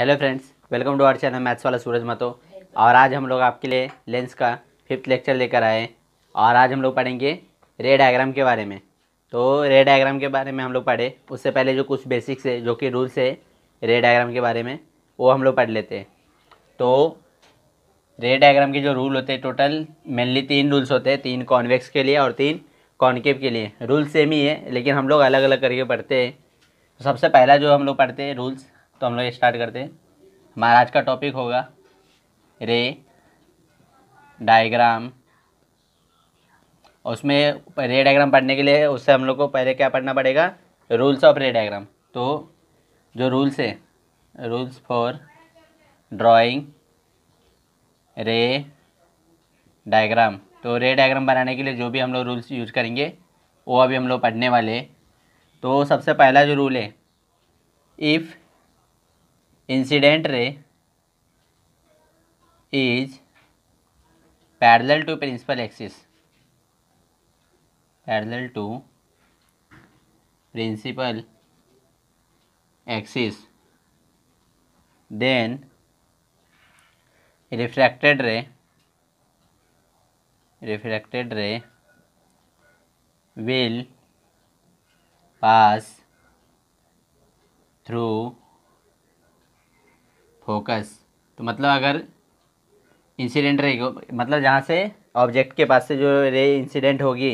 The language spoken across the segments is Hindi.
hello friends welcome to our channel maths वाला सूरज मतो और आज हम लोग आपके लिए लेंस का फिफ्थ लेक्चर लेकर आए और आज हम लोग पढ़ेंगे रे डायग्राम के बारे में तो रे डायग्राम के बारे में हम लोग पढ़े उससे पहले जो कुछ बेसिक्स है जो कि रूल्स है रे डायग्राम के बारे में वो हम लोग पढ़ लेते हैं तो रे डायग्राम के जो रूल होते हैं टोटल मेनली तीन रूल्स होते हैं तीन कॉन्वेक्स के लिए और तीन कॉन्केव के लिए रूल सेम ही है लेकिन हम लोग अलग अलग करके पढ़ते हैं तो सबसे पहला जो हम लोग पढ़ते हैं रूल्स तो हम लोग स्टार्ट करते हैं हमारा आज का टॉपिक होगा रे डायग्राम और उसमें रे डायग्राम पढ़ने के लिए उससे हम लोग को पहले क्या पढ़ना पड़ेगा रूल्स ऑफ रे डायग्राम तो जो रूल्स है rules for drawing ray diagram तो रे डायग्राम बनाने के लिए जो भी हम लोग रूल्स यूज करेंगे वो अभी हम लोग पढ़ने वाले हैं तो सबसे पहला जो रूल है if incident ray is parallel to principal axis parallel to principal axis then refracted ray refracted ray will pass through focus तो मतलब अगर इंसिडेंट रे मतलब जहाँ से ऑब्जेक्ट के पास से जो रे इंसिडेंट होगी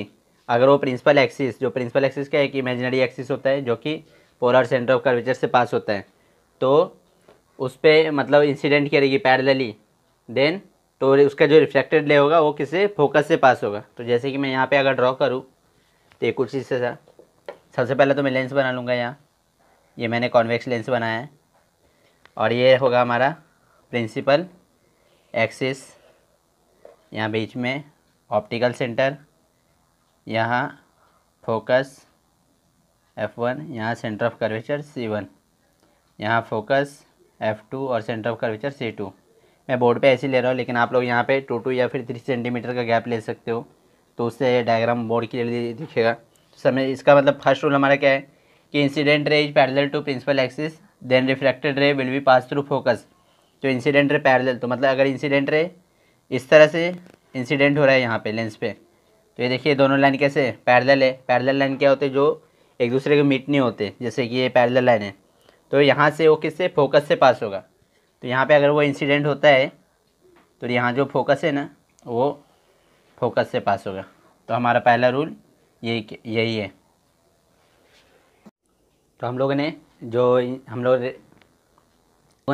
अगर वो प्रिंसिपल एक्सिस जो प्रिंसिपल एक्सिस का एक इमेजनरी एक्सिस होता है जो कि पोलर सेंटर ऑफ कर्वेचर से पास होता है तो उस पर मतलब इंसिडेंट करेगी पैरेलली देन तो उसका जो रिफ्लेक्टेड ले होगा वो किसे फोकस से पास होगा तो जैसे कि मैं यहाँ पे अगर ड्रॉ करूँ तो ये कुछ चीज़ से सबसे पहले तो मैं लेंस बना लूँगा यहाँ ये मैंने कॉन्वेक्स लेंस बनाया है और ये होगा हमारा प्रिंसिपल एक्सिस यहाँ बीच में ऑप्टिकल सेंटर यहाँ फोकस एफ़ वन यहाँ centre of curvature C one यहाँ फोकस एफ़ टू और centre of curvature C two मैं बोर्ड पे ऐसे ले रहा हूँ लेकिन आप लोग यहाँ पे टू टू या फिर थ्री सेंटीमीटर का गैप ले सकते हो तो उससे डायग्राम बोर्ड के लिए दिखेगा तो समय इसका मतलब फर्स्ट रूल हमारा क्या है कि incident rays parallel to principal axis then reflected ray will be pass through focus तो इंसिडेंट रे पैरेलल तो मतलब अगर इंसिडेंट रे इस तरह से इंसिडेंट हो रहा है यहाँ पे लेंस पे तो ये देखिए दोनों लाइन कैसे पैरेलल है पैरेलल लाइन क्या होते जो एक दूसरे के मीट नहीं होते जैसे कि ये पैरेलल लाइन है तो यहाँ से वो किससे फोकस से पास होगा तो यहाँ पे अगर वो इंसिडेंट होता है तो यहाँ जो फोकस है ना वो फोकस से पास होगा तो हमारा पहला रूल यही यही है तो हम लोगों ने जो हम लोग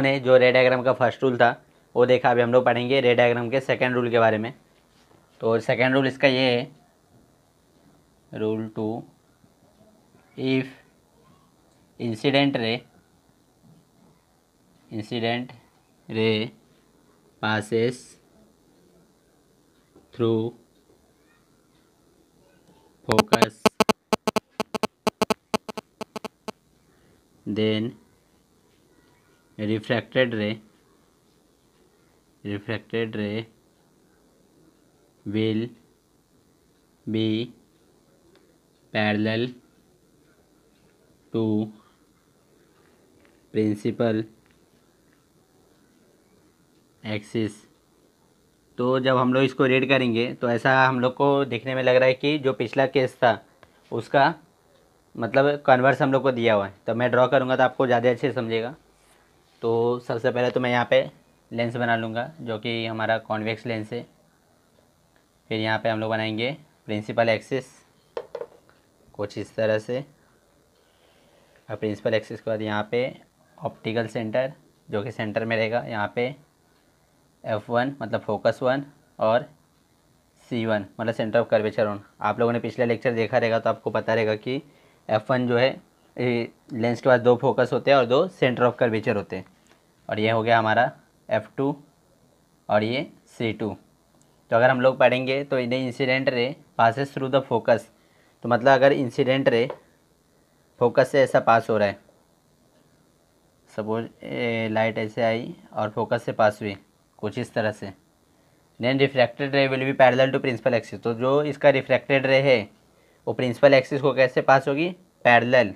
ने जो रेडाग्राम का फर्स्ट रूल था वो देखा अभी हम लोग पढ़ेंगे रेडाग्राम के सेकेंड रूल के बारे में तो सेकेंड रूल इसका ये है rule two if incident ray incident ray passes through focus then refracted ray refracted ray will be parallel to principal axis तो जब हम लोग इसको रीड करेंगे तो ऐसा हम लोग को देखने में लग रहा है कि जो पिछला केस था उसका मतलब कन्वर्स हम लोग को दिया हुआ है तो मैं ड्रॉ करूँगा तो आपको ज़्यादा अच्छे समझेगा तो सबसे पहले तो मैं यहाँ पे लेंस बना लूँगा जो कि हमारा कॉन्वेक्स लेंस है फिर यहाँ पे हम लोग बनाएंगे प्रिंसिपल एक्सिस कुछ इस तरह से और प्रिंसिपल एक्सिस के बाद यहाँ पे ऑप्टिकल सेंटर जो कि सेंटर में रहेगा यहाँ पे एफ़ वन मतलब फोकस वन और सी वन मतलब सेंटर ऑफ कर्वेचर वन आप लोगों ने पिछला लेक्चर देखा रहेगा तो आपको पता रहेगा कि एफ वन जो है लेंस के पास दो फोकस होते हैं और दो सेंटर ऑफ कर्वेचर होते हैं और ये हो गया हमारा एफ़ टू और ये सी टू तो अगर हम लोग पढ़ेंगे तो इन्हें incident ray passes through the focus तो मतलब अगर इंसिडेंट रे फोकस से ऐसा पास हो रहा है सपोज लाइट ऐसे आई और फोकस से पास हुई कुछ इस तरह से then refracted ray will be parallel to principal axis तो जो इसका रिफ्रैक्टेड रे है वो प्रिंसिपल एक्सिस को कैसे पास होगी पैरेलल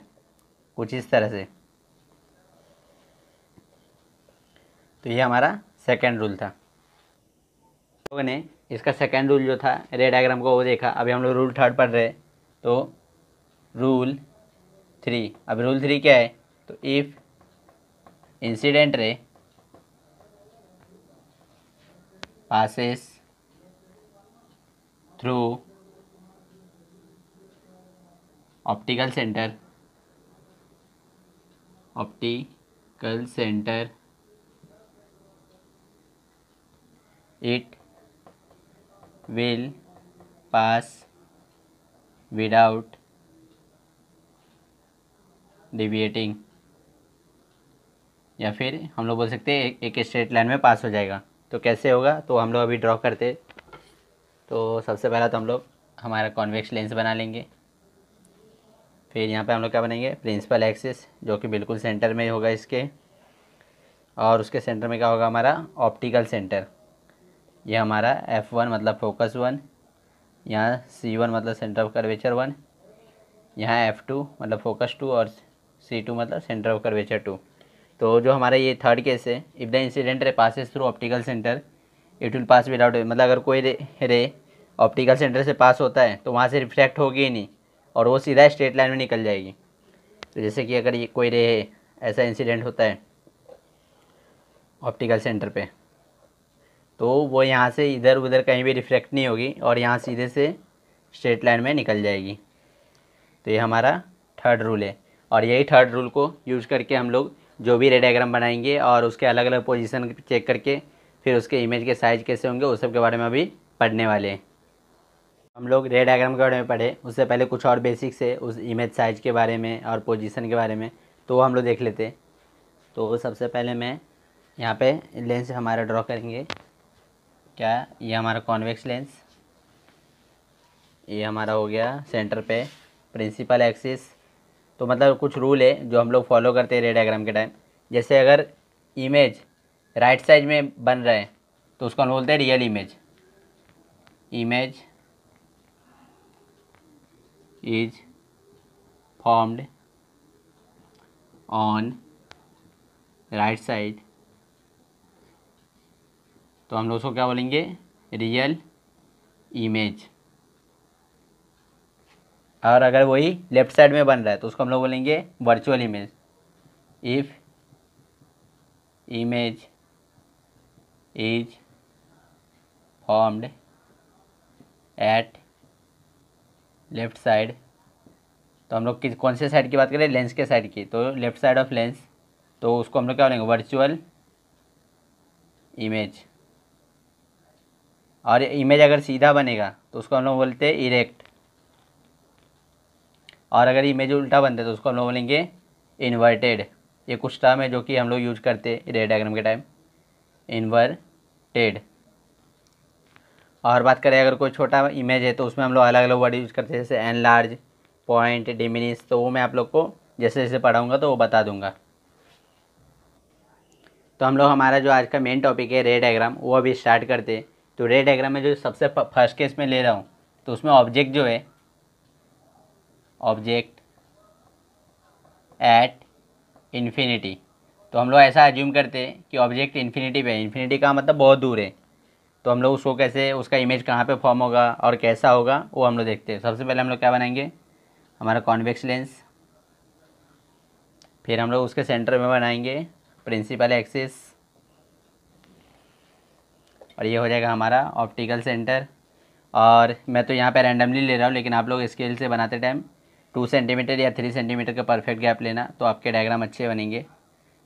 कुछ इस तरह से तो ये हमारा सेकेंड रूल था लोगों ने इसका सेकेंड रूल जो था रेड डायग्राम को वो देखा अभी हम लोग रूल थर्ड पढ़ रहे तो रूल थ्री अब रूल थ्री क्या है तो if incident ray passes through optical centre optical centre it will pass without deviating या फिर हम लोग बोल सकते हैं एक स्ट्रेट लाइन में पास हो जाएगा तो कैसे होगा तो हम लोग अभी ड्रॉ करते तो सबसे पहला तो हम लोग हमारा कॉन्वेक्स लेंस बना लेंगे फिर यहाँ पे हम लोग क्या बनाएंगे प्रिंसिपल एक्सिस जो कि बिल्कुल सेंटर में होगा इसके और उसके सेंटर में क्या होगा हमारा ऑप्टिकल सेंटर ये हमारा एफ़ वन मतलब फोकस वन यहाँ सी वन मतलब सेंटर ऑफ कर्वेचर वन यहाँ एफ़ टू मतलब फोकस टू और सी टू मतलब सेंटर ऑफ कर्वेचर टू तो जो हमारा ये थर्ड केस है if the incident passes through optical centre it will pass without मतलब अगर कोई रे ऑप्टिकल सेंटर से पास होता है तो वहाँ से रिफ्लेक्ट होगी ही नहीं और वो सीधा स्ट्रेट लाइन में निकल जाएगी तो जैसे कि अगर ये कोई रे ऐसा इंसिडेंट होता है ऑप्टिकल सेंटर पे तो वो यहाँ से इधर उधर कहीं भी रिफ्लेक्ट नहीं होगी और यहाँ सीधे से स्ट्रेट लाइन में निकल जाएगी तो ये हमारा थर्ड रूल है और यही थर्ड रूल को यूज़ करके हम लोग जो भी रे डायग्राम बनाएंगे और उसके अलग अलग पोजीशन चेक करके फिर उसके इमेज के साइज़ कैसे होंगे उस सब के बारे में अभी पढ़ने वाले हैं हम लोग रे डायग्राम के बारे में पढ़े उससे पहले कुछ और बेसिक्स है उस इमेज साइज के बारे में और पोजीशन के बारे में तो वो हम लोग देख लेते तो सबसे पहले मैं यहाँ पे लेंस हमारा ड्रॉ करेंगे क्या ये हमारा कॉन्वेक्स लेंस ये हमारा हो गया सेंटर पे प्रिंसिपल एक्सिस तो मतलब कुछ रूल है जो हम लोग फॉलो करते हैं रे डायग्राम के टाइम जैसे अगर इमेज राइट साइज में बन रहा है तो उसको हम बोलते हैं real image image is formed on right side तो हम लोग उसको क्या बोलेंगे रियल इमेज और अगर वही लेफ्ट साइड में बन रहा है तो उसको हम लोग बोलेंगे virtual image if image is formed at left side तो हम लोग किस कौन से साइड की बात करें लेंस के साइड की तो लेफ्ट साइड ऑफ लेंस तो उसको हम लोग क्या बोलेंगे वर्चुअल इमेज और इमेज अगर सीधा बनेगा तो उसको हम लोग बोलते हैं इरेक्ट और अगर इमेज उल्टा बनता है तो उसको हम लोग बोलेंगे इन्वर्टेड ये कुछ टर्म है जो कि हम लोग यूज करते हैं रेड डायग्राम के टाइम इन्वर्टेड और बात करें अगर कोई छोटा इमेज है तो उसमें हम लोग अलग अलग वर्ड यूज़ करते हैं जैसे एन लार्ज पॉइंट डिमिनिस तो वो मैं आप लोग को जैसे जैसे पढ़ाऊँगा तो वो बता दूँगा तो हम लोग हमारा जो आज का मेन टॉपिक है रे डायग्राम वो अभी स्टार्ट करते हैं तो रे डायग्राम में जो सबसे फर्स्ट केस में ले रहा हूँ तो उसमें ऑब्जेक्ट जो है ऑब्जेक्ट एट इन्फिनिटी तो हम लोग ऐसा एज्यूम करते हैं कि ऑब्जेक्ट इन्फिनिटी पे है इन्फिनिटी का मतलब बहुत दूर है तो हम लोग उसको कैसे उसका इमेज कहाँ पे फॉर्म होगा और कैसा होगा वो हम लोग देखते हैं सबसे पहले हम लोग क्या बनाएंगे हमारा कॉन्वेक्स लेंस फिर हम लोग उसके सेंटर में बनाएंगे प्रिंसिपल एक्सिस और ये हो जाएगा हमारा ऑप्टिकल सेंटर और मैं तो यहाँ पे रैंडमली ले रहा हूँ लेकिन आप लोग स्केल से बनाते टाइम टू सेंटीमीटर या थ्री सेंटीमीटर का परफेक्ट गैप लेना तो आपके डायग्राम अच्छे बनेंगे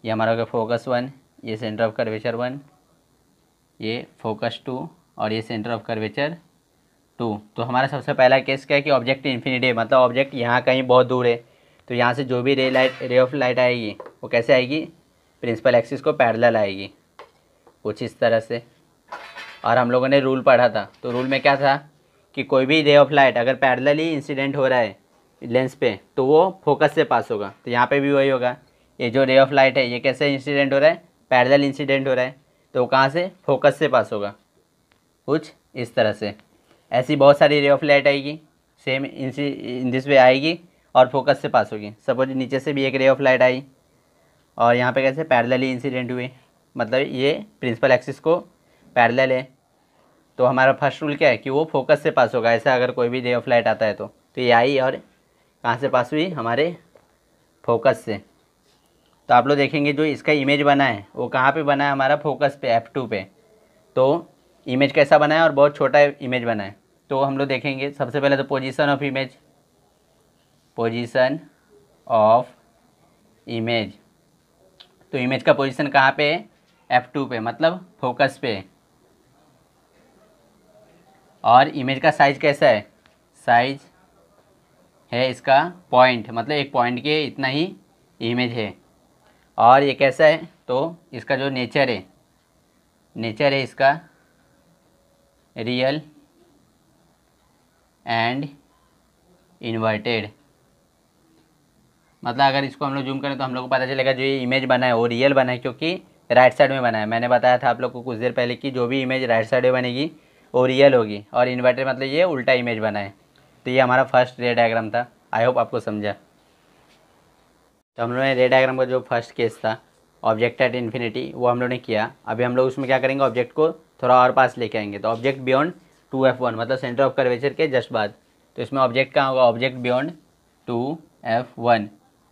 ये हमारा होगा फोकस वन ये सेंटर ऑफ कर्वेचर वन ये फोकस टू और ये सेंटर ऑफ कर्वेचर टू तो हमारा सबसे पहला केस क्या है कि ऑब्जेक्ट इन्फिनिटी है मतलब ऑब्जेक्ट यहाँ कहीं बहुत दूर है तो यहाँ से जो भी रे लाइट रे ऑफ लाइट आएगी वो कैसे आएगी प्रिंसिपल एक्सिस को पैरेलल आएगी कुछ इस तरह से और हम लोगों ने रूल पढ़ा था तो रूल में क्या था कि कोई भी रे ऑफ लाइट अगर ही इंसिडेंट हो रहा है लेंस पे तो वो फोकस से पास होगा तो यहाँ पे भी वही होगा ये जो रे ऑफ लाइट है ये कैसे इंसिडेंट हो रहा है पैरेलल इंसिडेंट हो रहा है तो कहाँ से फोकस से पास होगा कुछ इस तरह से ऐसी बहुत सारी रे ऑफ लाइट आएगी सेम इन दिस वे आएगी और फोकस से पास होगी सपोज नीचे से भी एक रे ऑफ लाइट आई और यहाँ पे कैसे पैरेलली इंसिडेंट हुए मतलब ये प्रिंसिपल एक्सिस को पैरेलल है तो हमारा फर्स्ट रूल क्या है कि वो फोकस से पास होगा ऐसा अगर कोई भी रे ऑफ लाइट आता है तो तो ये आई और कहाँ से पास हुई हमारे फोकस से तो आप लोग देखेंगे जो इसका इमेज बना है वो कहाँ पे बना है हमारा फोकस पे एफ़ टू पे तो इमेज कैसा बना है और बहुत छोटा इमेज बना है तो हम लोग देखेंगे सबसे पहले तो position of image position of image तो इमेज का पोजीशन कहाँ पे है एफ़ टू पे मतलब फोकस पे और इमेज का साइज कैसा है साइज है इसका पॉइंट मतलब एक पॉइंट के इतना ही इमेज है और ये कैसा है तो इसका जो नेचर है नेचर है इसका रियल एंड इन्वर्टेड मतलब अगर इसको हम लोग जूम करें तो हम लोग को पता चलेगा जो ये इमेज बना है वो रियल बना है क्योंकि राइट साइड में बना है मैंने बताया था आप लोग को कुछ देर पहले कि जो भी इमेज राइट साइड में बनेगी वो रियल होगी और इन्वर्टेड मतलब ये उल्टा इमेज बना है तो ये हमारा फर्स्ट रे डायग्राम था आई होप आपको समझा तो हम लोगों ने रे डायग्राम का जो फर्स्ट केस था ऑब्जेक्ट एट इन्फिनिटी वो हम लोगों ने किया अभी हम लोग उसमें क्या करेंगे ऑब्जेक्ट को थोड़ा और पास लेके आएंगे तो object beyond two F one मतलब सेंटर ऑफ कर्वेचर के जस्ट बाद तो इसमें ऑब्जेक्ट कहाँ होगा object beyond two F one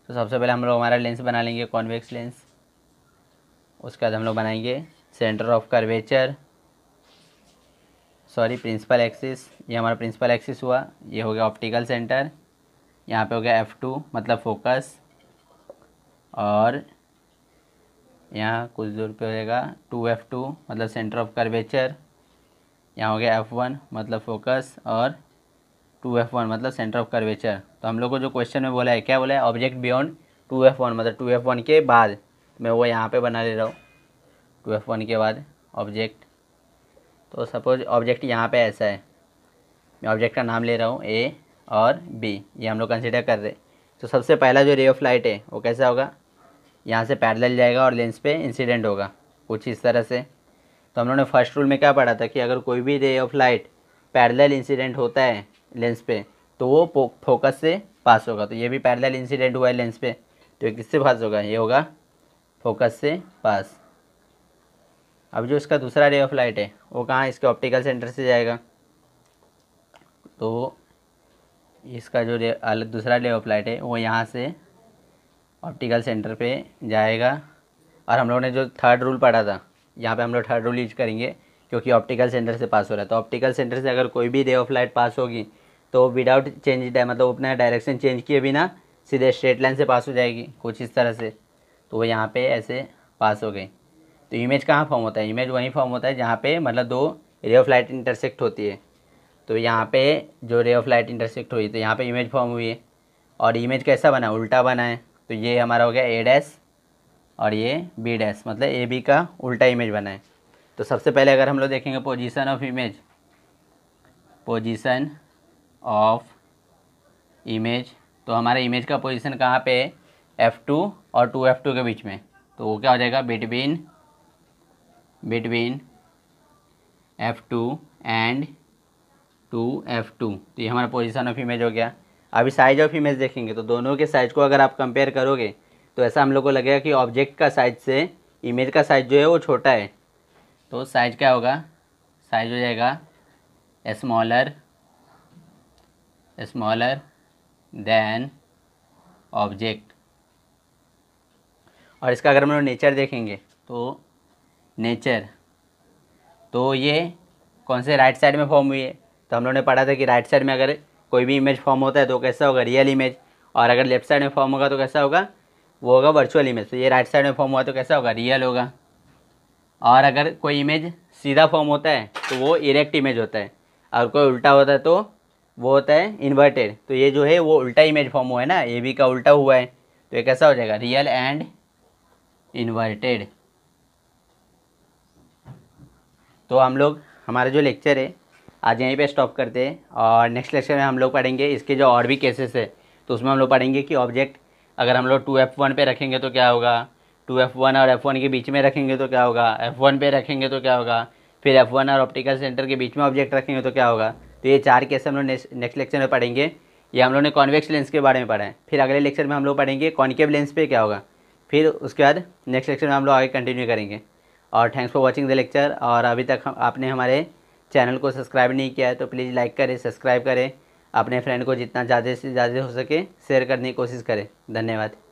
तो सबसे पहले हम लोग हमारा लेंस बना लेंगे कॉन्वेक्स लेंस उसके बाद हम लोग बनाएंगे centre of curvature sorry principal axis ये हमारा प्रिंसिपल एक्सिस हुआ ये हो गया ऑप्टिकल सेंटर यहाँ पे हो गया एफ़ टू मतलब फोकस और यहाँ कुछ दूर पे रहेगा टू एफ टू मतलब सेंटर ऑफ कर्वेचर यहाँ हो गया एफ़ वन मतलब फोकस और टू एफ वन मतलब सेंटर ऑफ कर्वेचर तो हम लोग को जो क्वेश्चन में बोला है क्या बोला है object beyond two F one मतलब टू एफ वन के बाद मैं वो यहाँ पे बना ले रहा हूँ टू एफ वन के बाद ऑब्जेक्ट तो सपोज ऑब्जेक्ट यहाँ पे ऐसा है मैं ऑब्जेक्ट का नाम ले रहा हूँ ए और बी ये हम लोग कंसिडर कर रहे तो सबसे पहला जो रे ऑफ लाइट है वो कैसा होगा यहाँ से पैरेलल जाएगा और लेंस पे इंसिडेंट होगा कुछ इस तरह से तो हम लोगों ने फर्स्ट रूल में क्या पढ़ा था कि अगर कोई भी रे ऑफ लाइट पैरेलल इंसिडेंट होता है लेंस पे तो वो फोकस से पास होगा तो ये भी पैरेलल इंसिडेंट हुआ है लेंस पे तो ये किससे पास होगा ये होगा फोकस से पास अब जो इसका दूसरा रे ऑफ लाइट है वो कहाँ इसके ऑप्टिकल सेंटर से जाएगा तो इसका जो अलग दूसरा लेवल लाइट है वो यहाँ से ऑप्टिकल सेंटर पे जाएगा और हम लोगों ने जो थर्ड रूल पढ़ा था यहाँ पे हम लोग थर्ड रूल यूज करेंगे क्योंकि ऑप्टिकल सेंटर से पास हो रहा है तो ऑप्टिकल सेंटर से अगर कोई भी रे ऑफ लाइट पास होगी तो विदाउट चेंज मतलब अपना डायरेक्शन चेंज किए बिना सीधे स्ट्रेट लाइन से पास हो जाएगी कुछ इस तरह से तो वो यहाँ पर ऐसे पास हो गई तो इमेज कहाँ फॉर्म होता है इमेज वहीं फॉर्म होता है जहाँ पर मतलब दो रे ऑफ लाइट इंटरसेक्ट होती है तो यहाँ पे जो रे ऑफ लाइट इंटरसेक्ट हुई तो यहाँ पे इमेज फॉर्म हुई है और इमेज कैसा बना उल्टा बना है तो ये हमारा हो गया ए डैस और ये बी डैस मतलब ए बी का उल्टा इमेज बना है तो सबसे पहले अगर हम लोग देखेंगे position of image position of image तो हमारे इमेज का पोजीशन कहाँ पे है एफ़ टू और टू एफ़ टू के बीच में तो वो क्या हो जाएगा between between F two and two F two तो ये हमारा पोजिशन ऑफ इमेज हो गया अभी साइज ऑफ इमेज देखेंगे तो दोनों के साइज को अगर आप कंपेयर करोगे तो ऐसा हम लोग को लगेगा कि ऑब्जेक्ट का साइज से इमेज का साइज जो है वो छोटा है तो साइज क्या होगा साइज हो जाएगा स्मॉलर स्मॉलर देन ऑब्जेक्ट और इसका अगर हम लोग नेचर देखेंगे तो नेचर तो ये कौन से राइट साइड में फॉर्म हुई है तो हम लोग ने पढ़ा था कि राइट साइड में अगर कोई भी इमेज फॉर्म होता है तो कैसा होगा रियल इमेज और अगर लेफ्ट साइड में फॉर्म होगा तो कैसा होगा वो होगा वर्चुअल इमेज तो ये राइट साइड में फॉर्म हुआ तो कैसा होगा रियल होगा और अगर कोई इमेज सीधा फॉर्म होता है तो वो इरेक्ट इमेज होता है और कोई उल्टा होता है तो वो होता है इन्वर्टेड तो ये जो है वो उल्टा इमेज फॉर्म हुआ है ना ए बी का उल्टा हुआ है तो ये कैसा हो जाएगा रियल एंड इन्वर्टेड तो हम लोग हमारा जो लेक्चर है आज यहीं पे स्टॉप करते हैं और नेक्स्ट लेक्चर में हम लोग पढ़ेंगे इसके जो और भी केसेस है तो उसमें हम लोग पढ़ेंगे कि ऑब्जेक्ट अगर हम लोग टू एफ़ वन पर रखेंगे तो क्या होगा टू एफ़ वन और एफ़ वन के बीच में रखेंगे तो क्या होगा एफ़ वन पे रखेंगे तो क्या होगा फिर एफ़ वन और ऑप्टिकल सेंटर के बीच में ऑब्जेक्ट रखेंगे तो क्या होगा तो ये चार केस हम लोग नेक्स्ट लेक्चर में पढ़ेंगे ये हम लोग ने कॉन्वेक्स लेंस के बारे में पढ़ा है फिर अगले लेक्चर में हम लोग पढ़ेंगे कॉन्केव लेंस पे क्या होगा फिर उसके बाद नेक्स्ट लेक्चर में हम लोग आगे कंटिन्यू करेंगे और thanks for watching the lecture और अभी तक हम आपने हमारे चैनल को सब्सक्राइब नहीं किया है तो प्लीज़ लाइक करें सब्सक्राइब करें अपने फ्रेंड को जितना ज़्यादा से ज़्यादा हो सके शेयर करने की कोशिश करें धन्यवाद